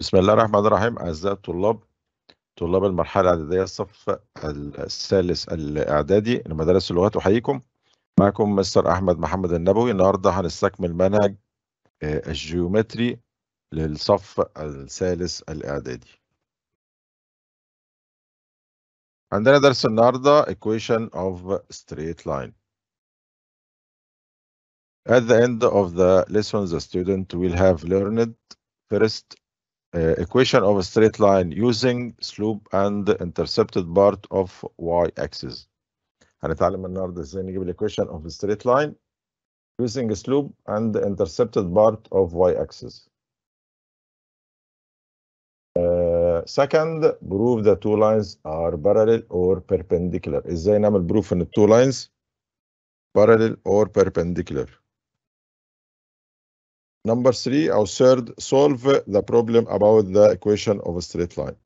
بسم الله الرحمن الرحيم أعزائي الطلاب طلاب المرحلة الإعدادية الصف الثالث الإعدادي لمدارس اللغات أحييكم معكم مستر أحمد محمد النبوي النهاردة هنستكمل منهج آه، الجيومتري للصف الثالث الإعدادي عندنا درس النهاردة equation of straight line At the end of the lesson the student will have learned first uh, equation of a straight line using slope and intercepted part of y-axis. هنتعلم النهارده ازاي نجيب الايكويشن اوف straight line using slope and intercepted part of y-axis. Uh, second, prove the two lines are parallel or perpendicular. ازاي نعمل proof ان two lines parallel or perpendicular. Number three أو third solve the problem about the equation of a straight line.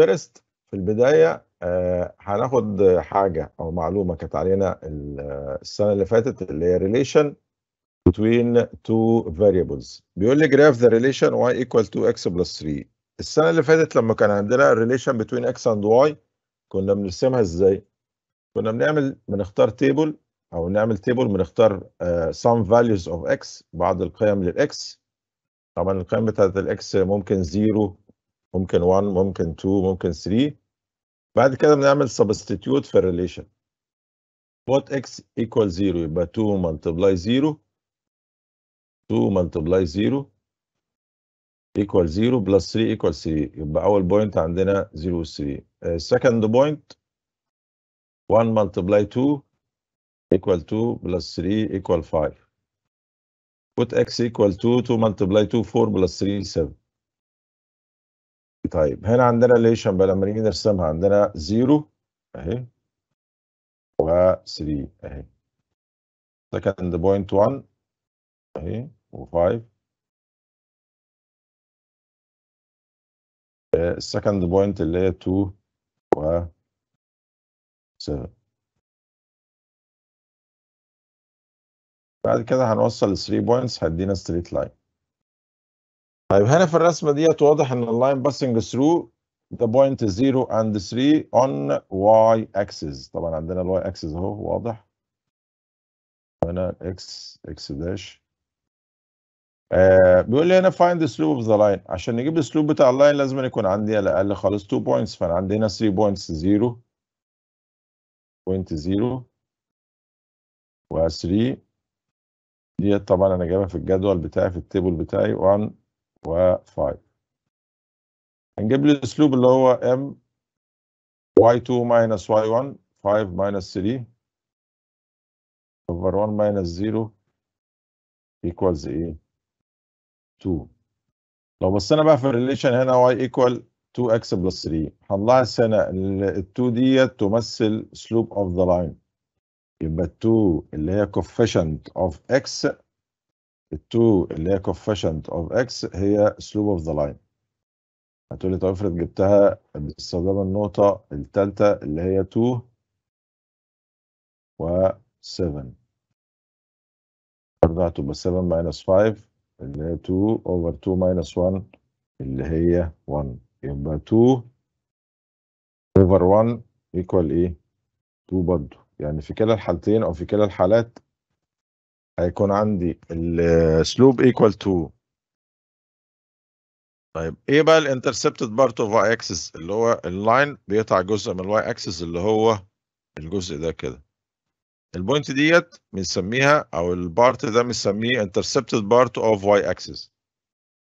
First في البداية هناخد حاجة أو معلومة كانت علينا السنة اللي فاتت اللي هي relation between two variables بيقول لي graph the relation y equal to x plus 3 السنة اللي فاتت لما كان عندنا relation between x and y كنا بنرسمها ازاي؟ كنا بنعمل بنختار table او نعمل تيبل بنختار سام فاليوز اوف اكس بعض القيم للاكس طبعا القيم بتاعت الاكس ممكن 0 ممكن 1 ممكن 2 ممكن 3 بعد كده بنعمل سبستيتيوت في الريليشن بوت اكس ايكوال 0 يبقى 2 ملتبلاي 0 2 ملتبلاي 0 ايكوال 0 بلس 3 ايكوال 3 يبقى اول بوينت عندنا 0 و 3 سكند بوينت 1 ملتبلاي 2 equal 2 plus 3 equal 5. Put x equal 2 2 multiply 2 4 plus 3 7. طيب هنا عندنا ليشن بقى لما نيجي نرسمها عندنا 0 اهي و 3 اهي. سكند بوينت 1 اهي و5 السكند بوينت اللي هي 2 و 7 بعد كده هنوصل ل 3 بوينتس هيدينا ستريت لاين طيب هنا في الرسمه ديت واضح ان اللاين باسنج ثرو ذا بوينت 0 اند 3 اون واي اكسس طبعا عندنا الواي اكسس اهو واضح هنا اكس اكس داش آه بيقول لي هنا فايند سلوب اوف ذا لاين عشان نجيب السلوب بتاع اللاين لازم يكون عندي على الاقل خالص 2 بوينتس فانا عندي هنا 3 بوينتس 0 بوينت 0 و 3 دي طبعا انا جايبها في الجدول بتاعي في التيبل بتاعي 1 و5 هنجيب لي الاسلوب اللي هو ام y2 minus y1 5 minus 3 over 1 minus 0 equals ايه 2 لو بصينا بقى في الريليشن هنا y equal 2x بلس 3 هنلاحظ هنا ال 2 ديت تمثل سلوب اوف ذا لاين يبقى 2 اللي هي coefficient of x ال 2 اللي هي coefficient of x هي slope of the line هتقولي طب افرض جبتها باستخدام النقطة التالتة اللي هي 2 و 7 برضه هتبقى 7 minus 5 اللي هي 2 over 2 minus 1 اللي هي 1 يبقى 2 over 1 equal ايه 2 برضه يعني في كلا الحالتين او في كلا الحالات هيكون عندي السلوب ايكوال تو طيب ايه بقى الانترسبتد بارت اوف واي اكسس اللي هو اللاين بيقطع جزء من الواي اكسس اللي هو الجزء ده كده البوينت ديت بنسميها او البارت ده بنسميه انترسبتد بارت اوف واي اكسس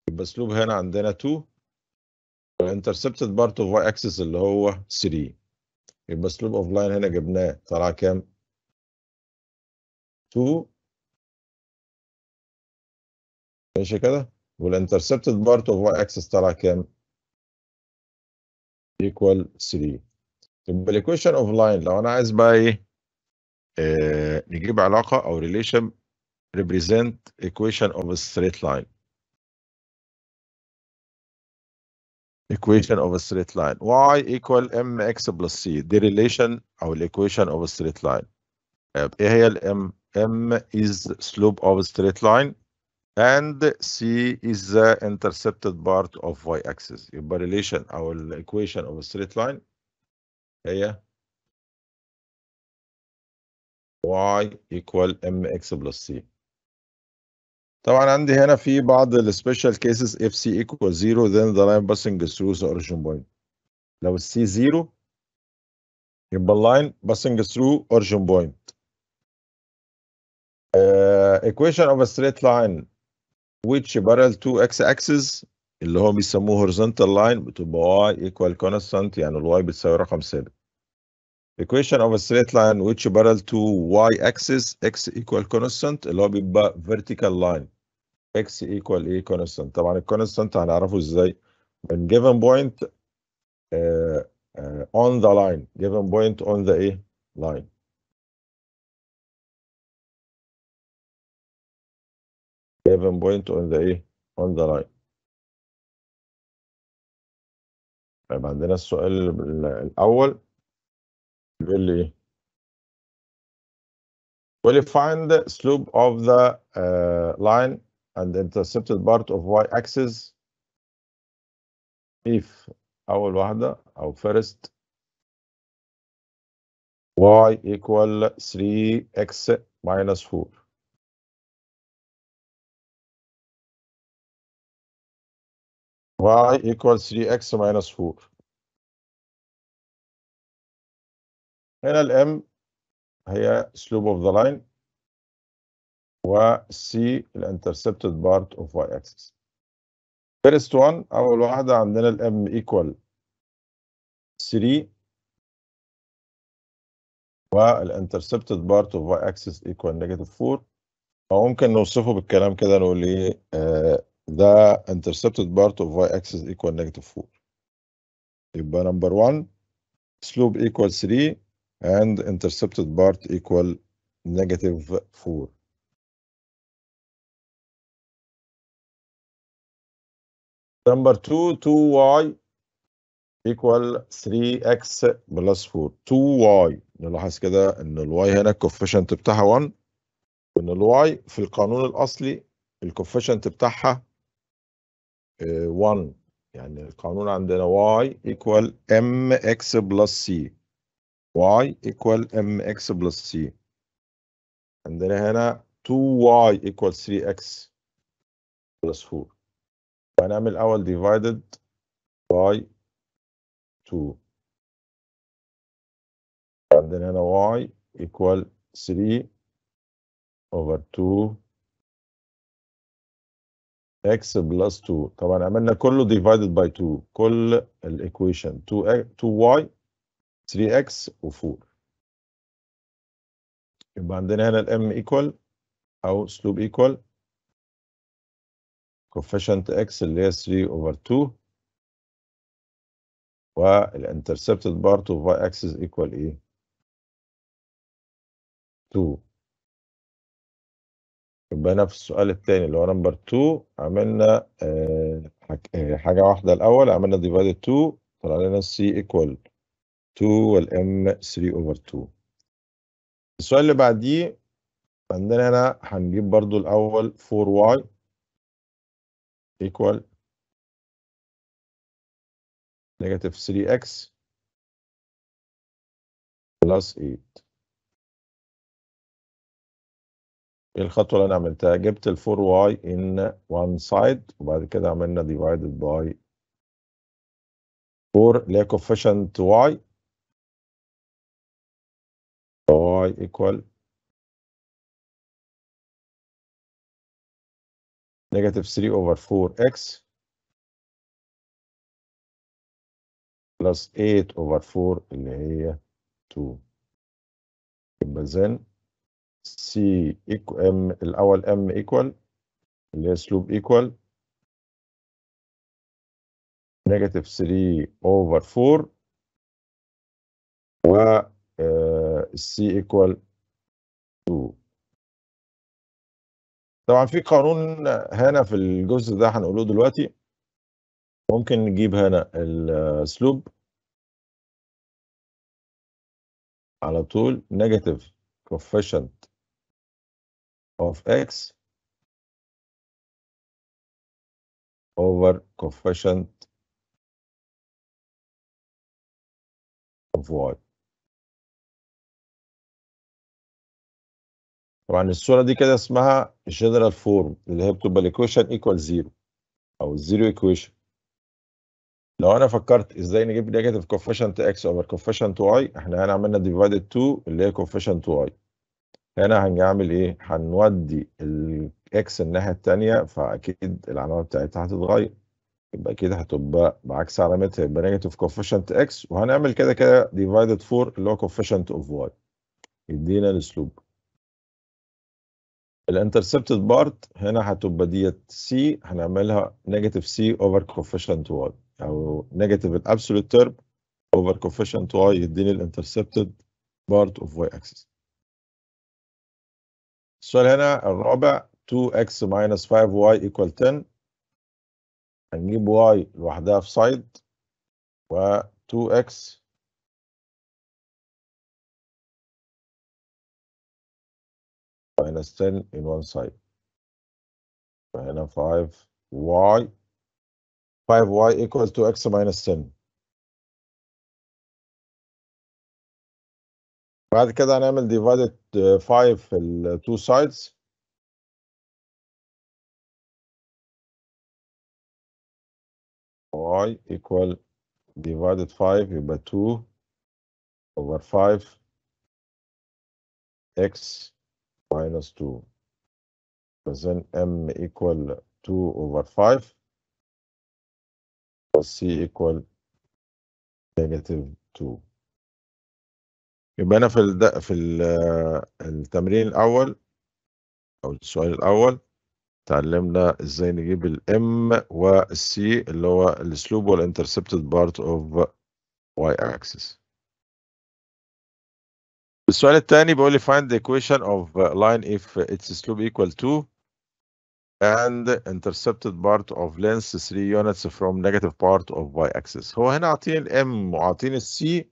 يبقى السلوب هنا عندنا 2 الانترسبتد بارت اوف واي اكسس اللي هو 3 يبقى سلوب اوف لاين هنا جبناه طلع كام 2 ماشي كده والانترسبتد بارت اوف واي اكسس طلع كام ايكوال 3 يبقى الايكويشن اوف لاين لو انا عايز بقى ايه آه نجيب علاقه او ريليشن ريبريزنت ايكويشن اوف ستريت لاين equation of a straight line y equal mx plus c the relation our equation of a straight line طيب uh, m m is slope of a straight line and c is the intercepted part of y axis By relation our equation of a straight line here y equal mx plus c طبعا عندي هنا في بعض السبيشال كيسز اف سي ايكوال زيرو then the line passing through the origin point لو السي زيرو يبقى اللاين passing through origin point uh, equation of a straight line which parallel to x axis اللي هو بيسموه horizontal line بتبقى y equal constant يعني الواي بتساوي رقم ثابت equation of a straight line which parallel to y axis x equal constant اللي هو بيبقى vertical line x equal a constant طبعا constant هنعرفه ازاي من given point uh, uh, on the line given point on the a line given point on the a on the line طيب عندنا السؤال الأول Really, will you find the slope of the uh, line and intercepted part of y axis if our واحده our first y equal 3x minus 4 y equals 3x minus 4 هنا الام هي سلوب اوف ذا لاين والسي الانترسبتد بارت اوف واي اكسس فيرست وان اول واحده عندنا الام ايكوال 3 والانترسبتد بارت اوف واي اكسس ايكوال نيجاتيف 4 او ممكن نوصفه بالكلام كده نقول ايه ذا انترسبتد بارت اوف واي اكسس ايكوال نيجاتيف 4 يبقى نمبر 1 سلوب ايكوال 3 and intercepted part equal negative 4 number 2 2y equal 3x plus 4 2y نلاحظ كده ان الواي هنا الكوفيشنت بتاعها 1 وان الواي في القانون الاصلي الكوفيشنت بتاعها 1 آه، يعني القانون عندنا y equal mx plus c y equal mx plus c عندنا هنا 2y equal 3x plus 4 وهنعمل اول divided by 2 عندنا هنا y equal 3 over 2 x plus 2 طبعا عملنا كله divided by 2 كل الايكويشن 2 2y 3x و4 يبقى عندنا هنا m equal او سلوب equal كوفيشنت x اللي هي 3 over 2 والانترسبتد part of y axis equal ايه 2 يبقى هنا في السؤال الثاني اللي هو نمبر 2 عملنا آه، آه، حاجه واحده الاول عملنا ديفايد 2 طلع لنا c ايكوال 2 والام 3 اوفر 2 السؤال اللي بعديه عندنا هنا هنجيب برضو الاول 4y equal negative 3x plus 8 ايه الخطوة اللي انا عملتها جبت ال 4y in one side وبعد كده عملنا divided by 4 اللي هي coefficient y y equal negative 3 over 4x plus 8 over 4 اللي هي 2 يبقى then c m الأول m equal اللي هي سلوب equal negative 3 over 4 و c equal to طبعا في قانون هنا في الجزء ده هنقوله دلوقتي ممكن نجيب هنا السلوب على طول negative coefficient of x over coefficient of y طبعا الصوره دي كده اسمها جنرال فورم اللي هي بتبقى الايكويشن ايكوال زيرو او الزيرو ايكويشن لو انا فكرت ازاي نجيب نيجاتيف كوفيشنت اكس اوفر كوفيشنت واي احنا هنا عملنا ديفايدد 2 اللي هي كوفيشنت واي هنا هنعمل ايه هنودي الاكس الناحيه الثانيه فاكيد العلامه بتاعتها هتتغير يبقى كده هتبقى بعكس علامتها يبقى نيجاتيف كوفيشنت اكس وهنعمل كده كده ديفايدد 4 اللي هو كوفيشنت اوف واي يدينا الاسلوب الانترسبتد بارت هنا هتبقى ديت سي هنعملها نيجاتيف سي اوفر كوفيشنت واي او نيجاتيف الابسولوت تيرم اوفر كوفيشنت واي يديني الانترسبتد بارت اوف واي اكسس السؤال هنا الرابع 2x minus 5y equal 10 هنجيب y لوحدها في سايد و 2x minus 10 in one side. Minus 5y. 5y equals to x minus 10. بعد كده هنعمل divided uh, 5 في ال two sides. y equal divided 5 يبقى 2 over 5 x minus 2. But then m equal 2 over 5 plus c equal negative 2. يبقى أنا في ال في آه، التمرين الأول أو السؤال الأول اتعلمنا ازاي نجيب الام والسي اللي هو السلوب والانترسبتد بارت اوف واي اكسس السؤال الثاني بيقول لي find the equation of uh, line if its slope equal to and intercepted part of length 3 units from negative part of y axis. So هنا عطينا ال m وعطينا ال c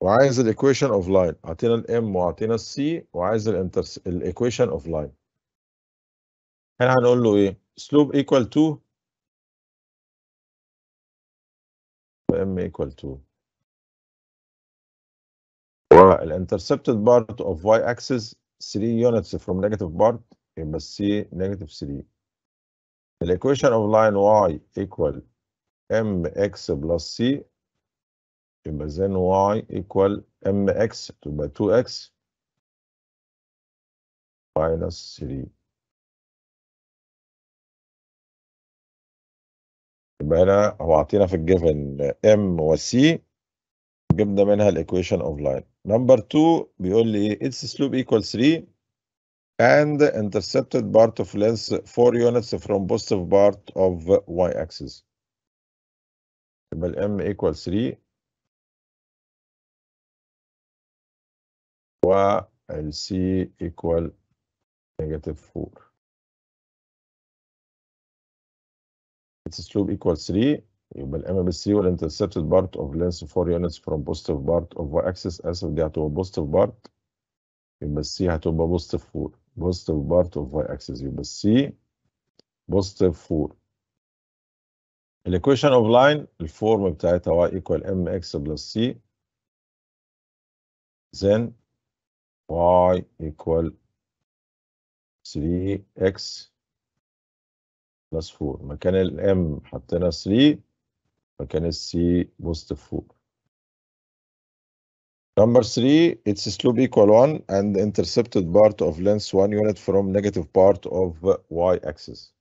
وعايز ال equation of line. عطينا ال m وعطينا ال c وعايز ال ال equation of line. هنا هنقول له ايه؟ slope equal to m equal to والانترسبتد بارت اوف واي اكسس 3 units from negative part يبقى C negative 3 الايكويشن اوف لاين y equal mx plus c يبقى then y equal mx تبقى 2x minus 3 يبقى هنا هو عطينا في الجيفن m و c Give جبنا منها equation of line number 2 We only its slope equals 3 and intercepted part of length 4 units from positive part of y axis يبقى m equals 3 والسي equal negative 4 its slope equals 3 يبقى ال MMSC will intercept part of length 4 units from positive part of y axis اسف دي هتبقى positive part يبقى C هتبقى positive 4 positive part of y axis يبقى C positive 4 الايكويشن اوف لاين الفورم بتاعتها y equal mx plus c then y equal 3x plus 4 مكان الام حطينا 3 مكان السي بوست 4 نمبر 3 its slope equal 1 and intercepted part of length 1 unit from negative part of y axis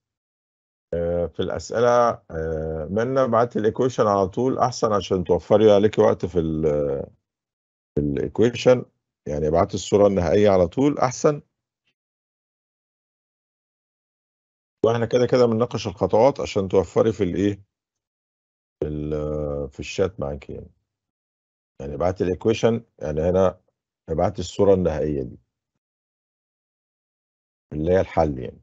آه، في الأسئلة آه، منا بعت الإيكويشن على طول أحسن عشان توفري عليكي وقت في ال في الإيكويشن يعني ابعت الصورة النهائية على طول أحسن واحنا كده كده بنناقش الخطوات عشان توفري في الإيه في الشات معاك يعني يعني ابعت الايكويشن يعني هنا ابعت الصورة النهائية دي اللي هي الحل يعني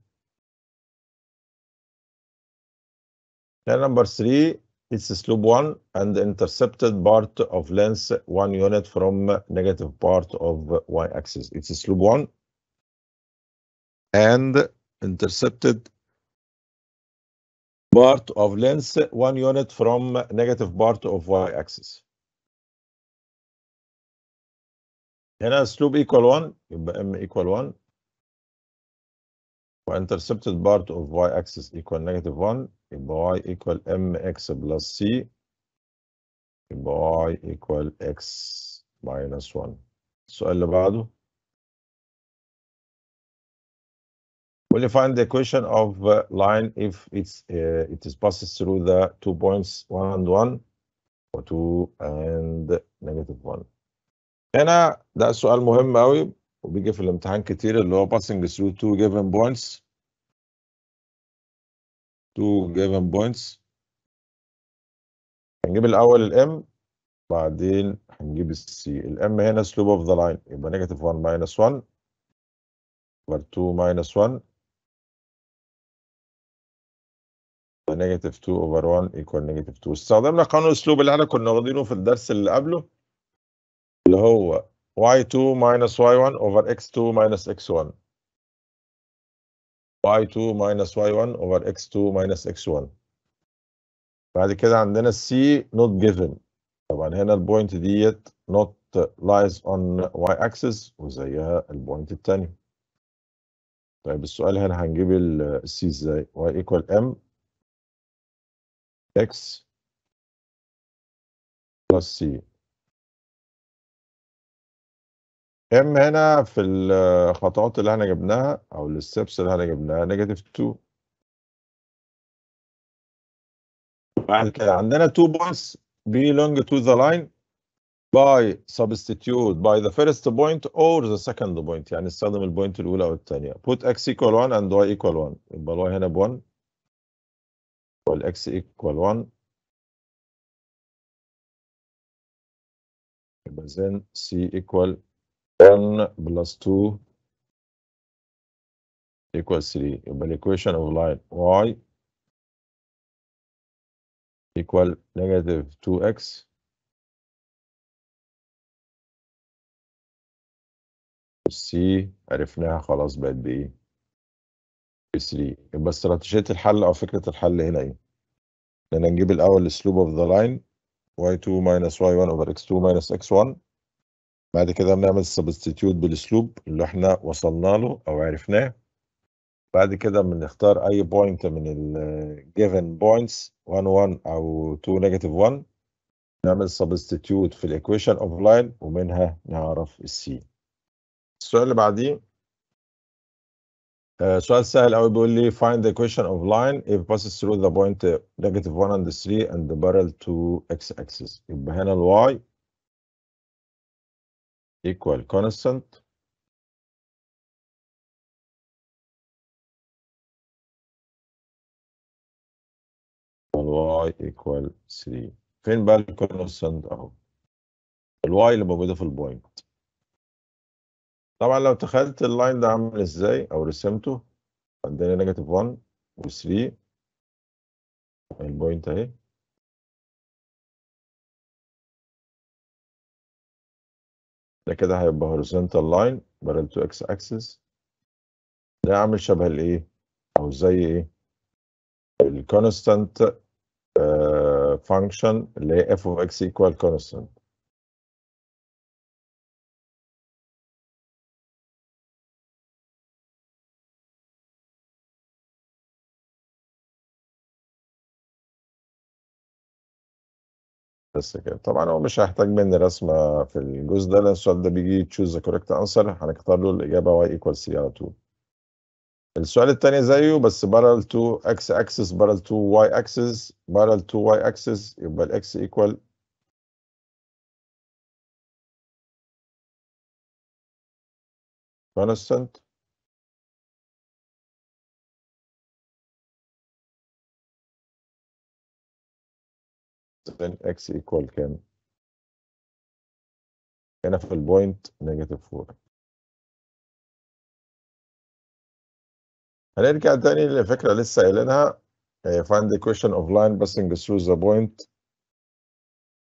Line number 3 it's slope 1 and intercepted part of length 1 unit from negative part of y axis. It's slope 1 and intercepted part of length, one unit from negative part of y-axis. هنا slope equal 1 يبقى m equal 1 وانترسبتد part of y axis equal negative 1 يبقى y equal mx plus c يبقى y equal x minus 1 السؤال اللي بعده Will you find the equation of uh, line if it's uh, it is passes through the two points one and one or two and negative one. هنا ده سؤال مهم قوي وبيجي في الامتحان كتير اللي هو passing through two given points two given points هنجيب الاول الام بعدين هنجيب السي الام هنا سلوب اوف ذا لاين يبقى نيجاتيف 1 minus 1 over 2 minus 1 نيجاتيف 2 اوفر 1 ايكوال نيجاتيف 2 استخدمنا قانون اسلوب اللي احنا كنا واخدينه في الدرس اللي قبله اللي هو y2 minus y1 over x2 minus x1 y2 minus y1 over x2 minus x1 بعد كده عندنا c not given طبعا هنا البوينت ديت not lies on y axis وزيها البوينت الثاني طيب السؤال هنا هنجيب السي ازاي y equal m x بلس c ام هنا في الخطوات اللي احنا جبناها او الستبس اللي احنا جبناها نيجاتيف 2 بعد كده عندنا 2 بوينتس belong to the line by substitute by the first point or the second point يعني استخدم البوينت الاولى او الثانيه put x equal 1 and y equal 1 يبقى الواي هنا ب 1 equal x equal 1 يبقى then c equal 1 plus 2 equal 3 يبقى equation of line y equal negative 2x C عرفناها خلاص بقت بايه؟ ب 3 يبقى استراتيجيه الحل او فكره الحل هنا ايه؟ لان نجيب الاول السلوب اوف ذا لاين y2 minus y1 over x2 minus x1 بعد كده بنعمل سبستيتيوت بالاسلوب اللي احنا وصلنا له او عرفناه بعد كده بنختار اي بوينت من ال given points 1 1 او 2 negative 1 نعمل سبستيتيوت في الايكويشن اوف لاين ومنها نعرف السي السؤال اللي بعديه سؤال سهل قوي بيقول لي find the equation of line if passes through the point negative 1 and 3 and the barrel to x axis يبقى هنا ال y equal constant y equal 3 فين بقى ال constant اهو ال y اللي موجوده في البوينت طبعا لو تخيلت اللاين ده عامل ازاي او رسمته عندنا نيجاتيف 1 و3 البوينت اهي ده كده هيبقى هوريزونتال لاين بارل تو اكس اكسس ده عامل شبه الايه او زي ايه الكونستانت فانكشن اللي هي اف اوف اكس ايكوال كونستانت بس كده طبعا هو مش هيحتاج مني رسمه في الجزء ده لان السؤال ده بيجي تشوز ذا كوريكت انسر هنختار له الاجابه واي ايكوال سي على طول السؤال الثاني زيه بس بارل تو اكس اكسس بارل تو واي اكسس بارل تو واي اكسس يبقى الاكس ايكوال كونستنت sin x equal كام؟ هنا في البوينت نيجاتيف 4 هنرجع تاني لفكرة لسه قايلينها uh, find the equation of line passing through the point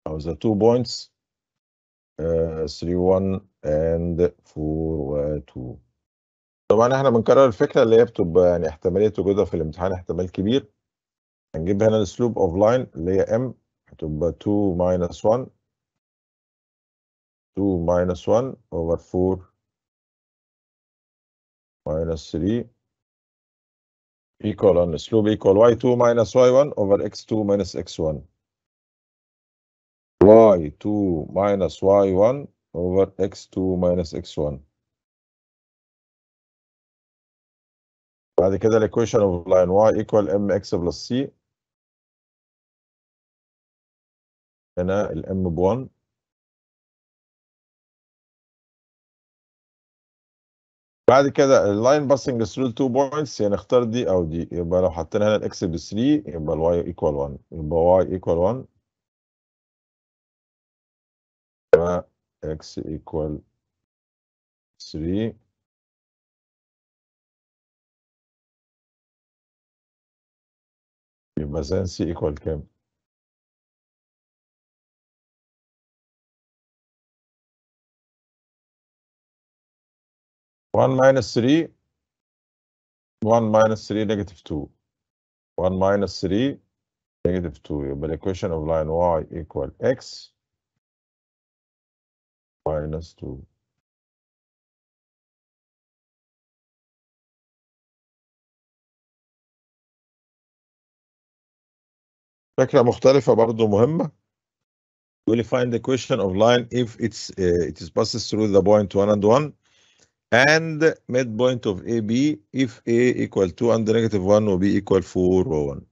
أو the two points uh, 3 1 and 4 2 uh, طبعا احنا بنكرر الفكرة اللي هي بتبقى يعني احتمالية وجودها في الامتحان احتمال كبير هنجيب هنا السلوب اوف لاين اللي هي ام So 2 minus 1, 2 minus 1 over 4 minus 3 equal on slope equal y2 minus y1 over x2 minus x1 y2 minus y1 over x2 minus x1 بعد كده الايكويشن اوف لاين y equal mx plus c سنة الام ب1 بعد كده اللاين باسنج ثرو 2 بوينتس يعني اختار دي او دي يبقى لو حطينا هنا الاكس ب 3 يبقى الواي ايكوال 1 يبقى واي ايكوال 1 يبقى اكس ايكوال 3 يبقى زين سي ايكوال كام؟ 1 minus 3 1 minus 3 negative 2 1 minus 3 negative 2 يبقى equation of line y equal x minus 2 فكرة مختلفة برضو مهمة يقول find the equation of line if it's uh, it is passes through the point 1 and 1 and midpoint of AB if A equal to and negative 1 و B equal 4 و 1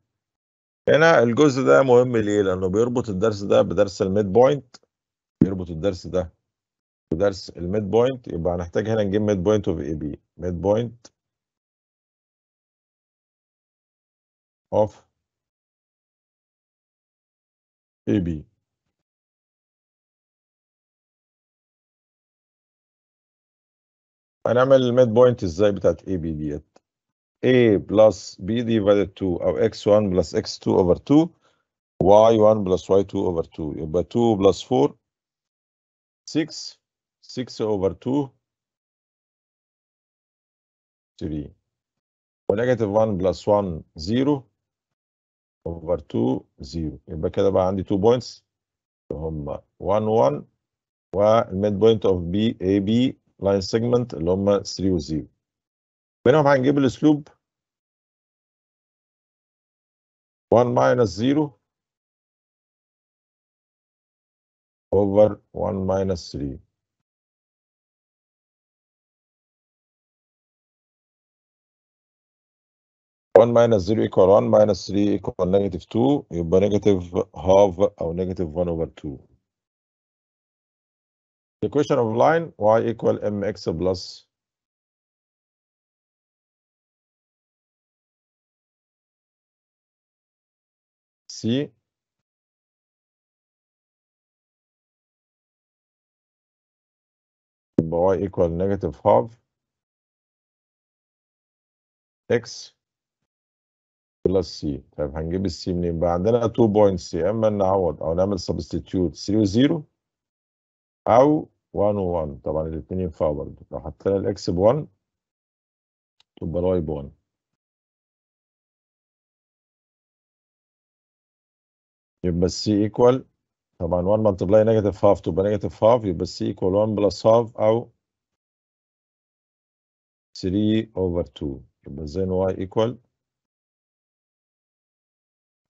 هنا الجزء ده مهم ليه؟ لأنه بيربط الدرس ده بدرس الميد بيربط الدرس ده بدرس الميد يبقى هنحتاج هنا نجيب midpoint of AB midpoint of AB هنعمل الميد بوينت ازاي بتاعت اي بي ديت a plus b divided 2 او x1 plus x2 over 2 y1 plus y2 over 2 يبقى 2 plus 4 6 6 over 2 3 ونيجاتيف 1 plus 1 0 over 2 0 يبقى كده بقى عندي 2 بوينتس هما 1 1 والميد بوينت اوف b a b لاين سيجمنت اللي هم 3 و 0 give هنجيب الاسلوب 1 minus 0 over 1 minus 3 1 minus 0 equal 1 minus 3 equal negative 2 يبقى negative half أو negative 1 over 2 equation of line y equal mx plus c y equal negative half x بلس سي طيب هنجيب السي منين بقى عندنا 2 بوينتس يا اما نعوض او نعمل substitute 3 و 0 او 1 و1 طبعا الاثنين ينفعوا برضه لو حطينا الاكس ب 1 تبقى الواي ب 1 يبقى السي ايكوال طبعا 1 ملتبلاي نيجاتيف هاف تبقى نيجاتيف هاف يبقى السي ايكوال 1 بلس هاف او 3 اوفر 2 يبقى زين واي ايكوال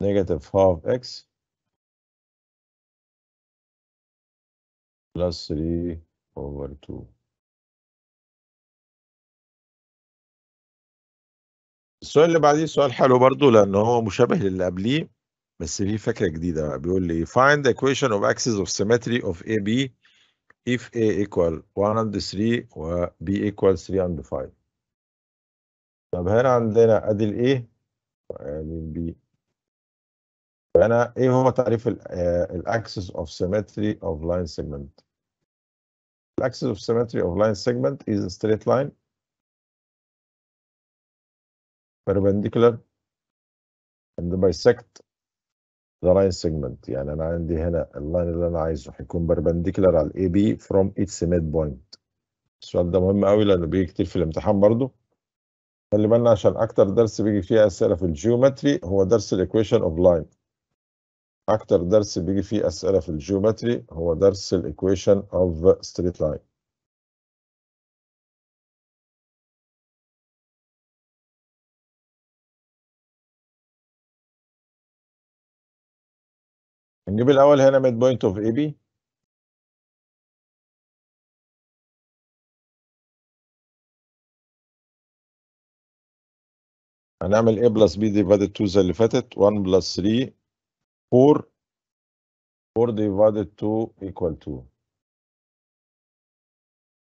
نيجاتيف هاف اكس plus 3 over 2. السؤال اللي بعديه سؤال حلو برضه لأنه هو مشابه للي قبليه بس فيه فكرة جديدة بقى بيقول لي find the equation of axis of symmetry of AB if A equal 1 and 3 و B equal 3 and 5 طب هنا عندنا ادي ال A وادي ال B فأنا إيه هو تعريف الأكسس آه، of symmetry of line segment The axis of symmetry of line segment is a straight line perpendicular and bisect the line segment يعني أنا عندي هنا اللاين اللي أنا عايزه هيكون perpendicular على AB from its midpoint السؤال ده مهم قوي لأنه بيجي كتير في الامتحان برضه خلي بالنا عشان أكتر درس بيجي فيه أسئلة في الجيومتري هو درس الإيكويشن أوف لاين اكتر درس بيجي فيه اسئله في الجيومتري هو درس الايكويشن اوف ستريت لاين نجيب الاول هنا ميد بوينت اوف اي بي هنعمل a بلس b دي 2 زي اللي فاتت 1 بلس 3 4 4 divided 2 equal 2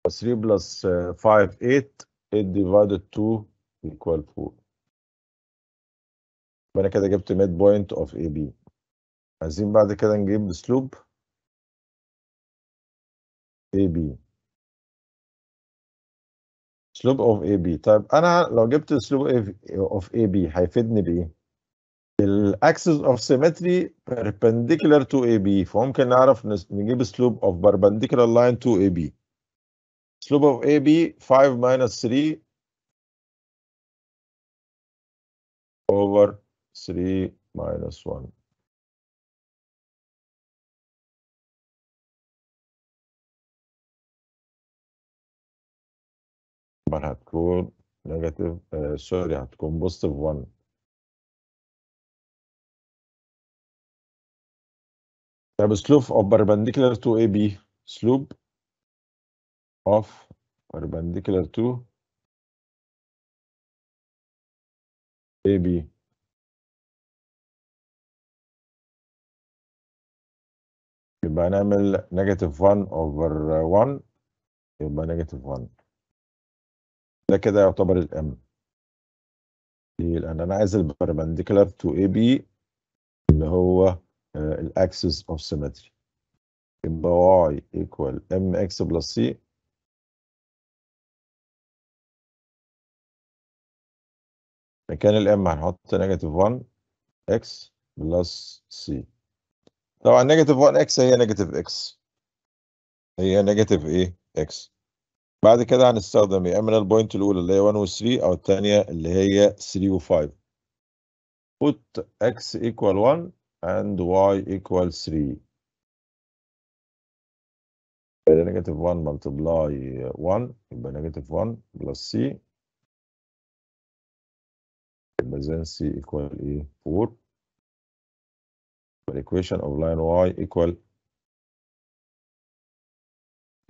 3 plus 5 8 8 divided 2 equal 4 يبقى كده جبت ميد بوينت اوف اي بي عايزين بعد كده نجيب سلوب اي بي سلوب اوف اي بي طيب انا لو جبت سلوب اوف اي بي هيفيدني بايه الاكسس اوف سيمتري perpendicular to AB فممكن نعرف نجيب سلوب اوف perpendicular line to AB سلوب اوف AB 5 minus 3 over 3 minus 1 طبعا هتكون نيجاتيف آه، سوري هتكون بوزيتيف 1 طب slope of perpendicular to AB slope of perpendicular to AB يبقى نعمل negative 1 over 1 يبقى negative 1 ده كده يعتبر الام لان انا عايز البربنديكولار تو اي بي اللي هو الاكسس اوف سيمتري يبقى واي ايكوال ام اكس بلس سي مكان الام هنحط نيجاتيف 1 اكس بلس سي طبعا نيجاتيف 1 اكس هي نيجاتيف اكس هي نيجاتيف ايه اكس بعد كده هنستخدم يا اما البوينت الاولى اللي هي 1 و 3 او الثانيه اللي هي 3 و 5 put x equal 1 and y equal 3 negative 1 multiply 1 يبقى negative 1 plus c يبقى then c equal a 4 يبقى equation of line y equal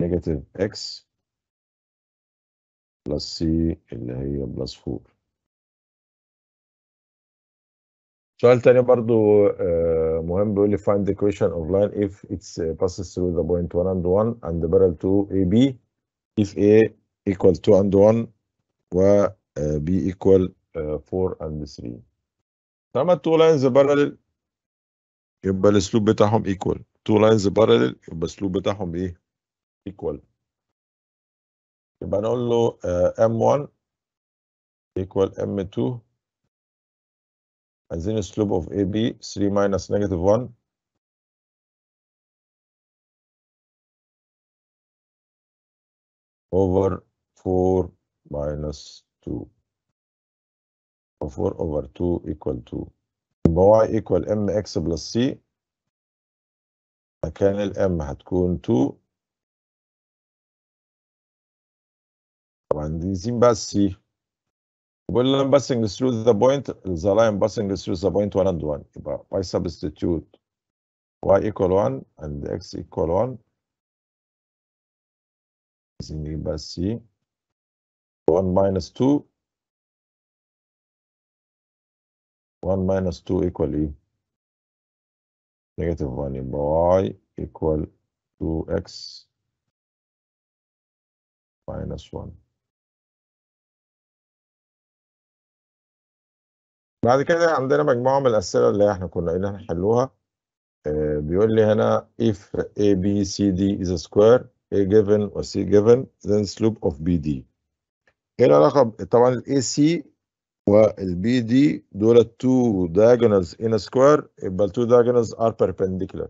negative x plus c اللي هي plus 4 سؤال تاني برضو مهم بيقول لي find the equation of line if it passes through the point 1 and 1 and the parallel to AB if A equal 2 and 1 و B equal 4 and 3 طالما التو لاينز بارلل يبقى الاسلوب بتاعهم equal تو لاينز بارلل يبقى الاسلوب بتاعهم ايه؟ equal يبقى نقول له M1 equal M2 and then slope of AB 3 minus negative 1 over 4 minus 2 or 4 over 2 equal to By y equal mx plus c مكان الام هتكون 2 طبعا دي زين بقى السي will I'm passing through the point, the line passing through the point one and one. If I substitute y equal one and x equal one, is in the C, one minus two, one minus two equally negative one, y equal two x minus one. بعد كده عندنا مجموعة من الأسئلة اللي احنا كنا قلنا هنحلوها نحلوها بيقول لي هنا if a b c d is a square a given و c given then slope of b d ايه العلاقة طبعا ال a c وال b d دول two diagonals in a square يبقى ال two diagonals are perpendicular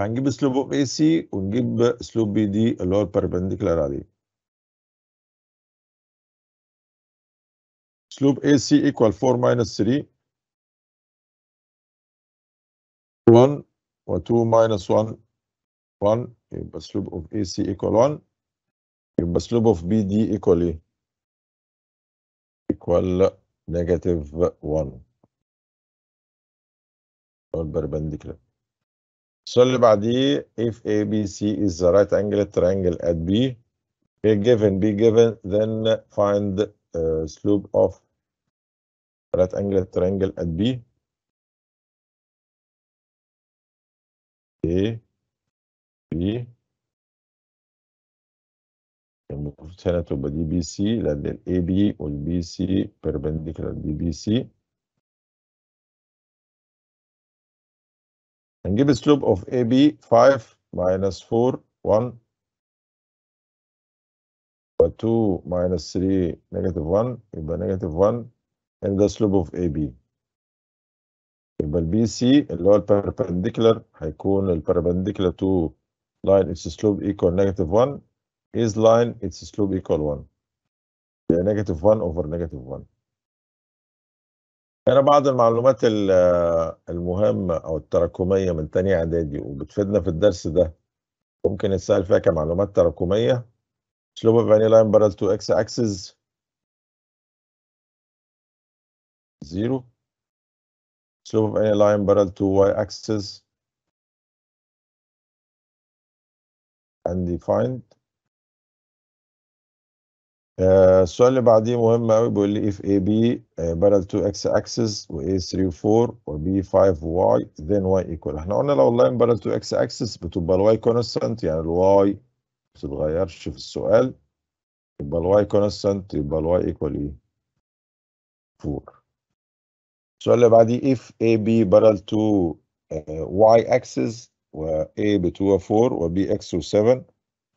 هنجيب slope of a c ونجيب slope b d اللي هو perpendicular عليه سلوب AC equal 4 minus 3 1 و 2 minus 1 1 يبقى سلوب of AC equal 1 يبقى سلوب of BD equal ايه؟ equal negative 1 البربنديكولار السؤال اللي بعديه if ABC is the right angle triangle at B A given B given then find uh, slope of right angle triangle at B. A B المفروض هنا تبقى دي بي سي لأن ال AB وال BC perpendicular دي BC هنجيب slope of AB 5 minus 4 1 و 2 minus 3 negative 1 يبقى negative 1 and the slope of AB يبقى البي سي اللي هو perpendicular هيكون perpendicular تو لاين its slope equal negative 1 is line its slope equal 1 يعني negative 1 over negative 1 هنا بعض المعلومات المهمة أو التراكمية من تانية إعدادي وبتفيدنا في الدرس ده ممكن نسأل فيها كمعلومات تراكمية slope of any line parallel to x axis 0 slope of any line parallel to y-axis undefined آه السؤال اللي بعديه مهم قوي بيقول لي if AB parallel to x axis و A 3 4 و B 5 y then y equal احنا قلنا لو اللاين parallel to x axis بتبقى y constant يعني الواي ما بتتغيرش في السؤال يبقى y constant يبقى y equal ايه؟ 4 السؤال اللي بعديه if b parallel to آه، Y axis و A و 4 و B X و 7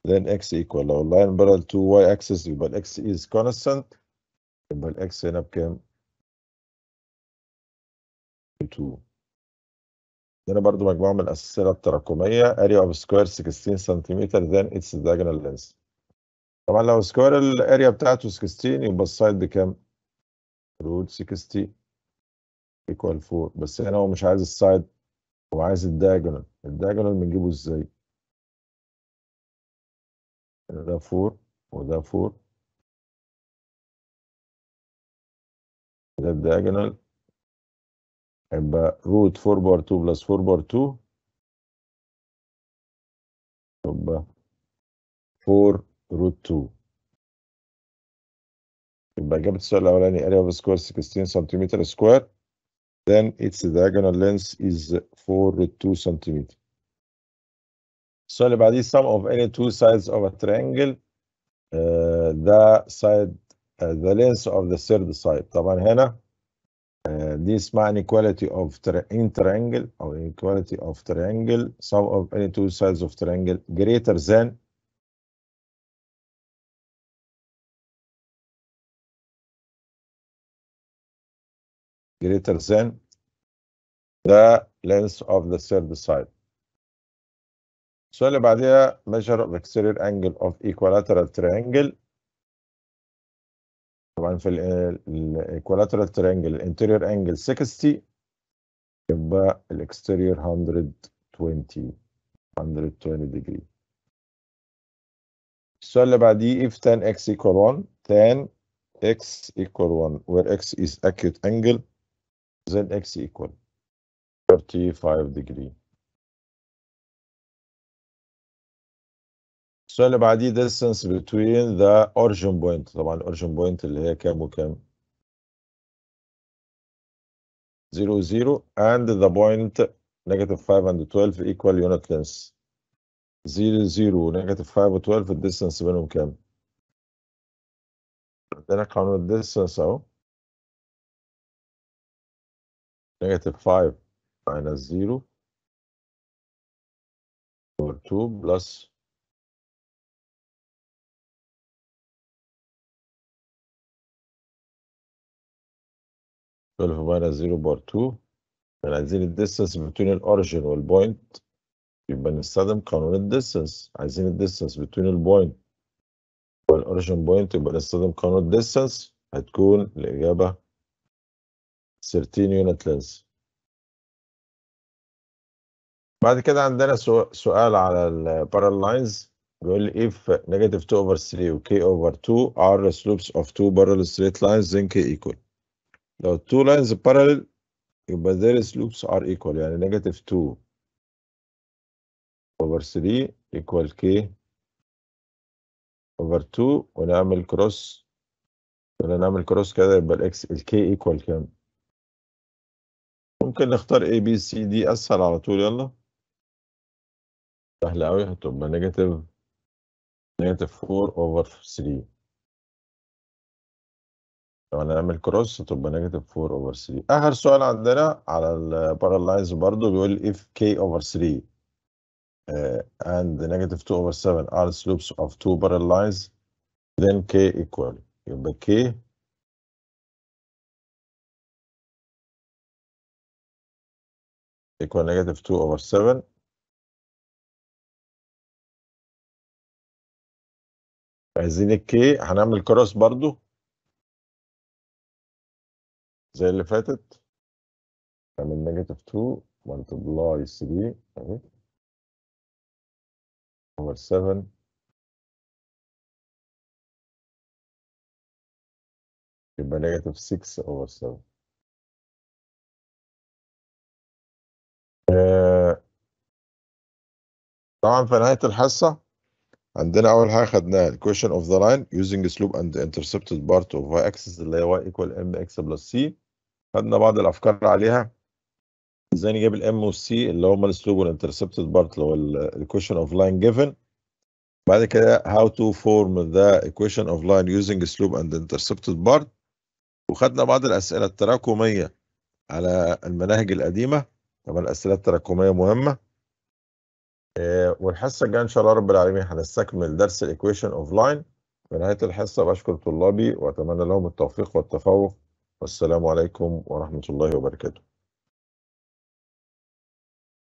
then X equal لو line parallel to Y axis يبقى ال X is constant يبقى ال X هنا بكام؟ 2 هنا برضه مجموعة من الأسئلة التراكمية area of square 16 سنتيمتر then its diagonal length طبعا لو سكوير الاريا بتاعته 16 يبقى السايد بكام؟ root 16 ايكوال 4 بس هنا هو مش عايز السايد هو عايز الدايجونال الدايجونال بنجيبه ازاي؟ ده 4 وده 4 ده الدايجونال هيبقى روت 4 بار 2 بلس 4 بار 2 يبقى 4 روت 2 يبقى إجابة السؤال الأولاني area of square 16 سنتيمتر سكوير then its diagonal length is 42 centimeter. So, by this sum of any two sides of a triangle uh, the side uh, the length of the third side طبعا هنا uh, this my inequality of in triangle or inequality of triangle sum of any two sides of triangle greater than greater than the length of the third side. السؤال اللي بعديها measure of exterior angle of equilateral triangle طبعا في equilateral triangle interior angle 60 يبقى الاكستيريور 120 120 degree. السؤال اللي بعديه if 10 x equal 1 10 x equal 1 where x is acute angle zx equal 35 degree السؤال اللي بعديه distance between the origin point طبعا origin point اللي هي كام وكام 0 0 and the point negative 5 and 12 equal unit length 0 0 negative 5 و 12 distance بينهم كام؟ عندنا قانون distance اهو negative 5 minus 0 over 2 plus twelve minus zero over two يعني عايزين الديستنس بين الاوريجن والبوينت يبقى نستخدم قانون الديستنس عايزين الديستنس بين البوينت والاوريجن بوينت يبقى نستخدم قانون الديستنس هتكون الاجابه 13 يونت لينز بعد كده عندنا سؤال على البارال لاينز بيقول لي if negative 2 over 3 و k over 2 are the slopes of two parallel straight lines then k equal لو two lines parallel يبقى their slopes are equal يعني negative 2 over 3 equal k over 2 ونعمل كروس ونعمل كروس كده يبقى الاكس k equal كام؟ ممكن نختار A B C D اسهل على طول يلا سهلة أوي هتبقى نيجاتيف نيجاتيف 4 أوفر 3 لو هنعمل كروس هتبقى نيجاتيف 4 أوفر 3 آخر سؤال عندنا على الباغل لاينز برضه بيقول if K over 3 uh, آه، and negative 2 over 7 are slopes of two parallel lines then K equal يبقى K equal negative 2 over 7 عايزين الكي هنعمل كروس برضو زي اللي فاتت نعمل نيجاتيف 2 ملتبلاي 3 اهي over 7 يبقى نيجاتيف 6 over 7 آه، طبعا في نهايه الحصه عندنا اول حاجه خدناها الكويشن اوف ذا لاين يوزنج سلوب اند انترسبتد بارت اوف واي اكسس اللي هي واي ايكوال ام اكس بلس سي خدنا بعض الافكار عليها ازاي نجيب الام والسي اللي هما السلوب والانترسبتد بارت اللي هو الكويشن اوف لاين جيفن بعد كده هاو تو فورم ذا equation اوف لاين يوزنج سلوب اند انترسبتد بارت وخدنا بعض الأسئلة التراكمية على المناهج القديمة طبعا الاسئله التراكميه مهمه آه والحصه الجايه ان شاء الله رب العالمين هنستكمل درس الايكويشن اوف لاين في نهايه الحصه بشكر طلابي واتمنى لهم التوفيق والتفوق والسلام عليكم ورحمه الله وبركاته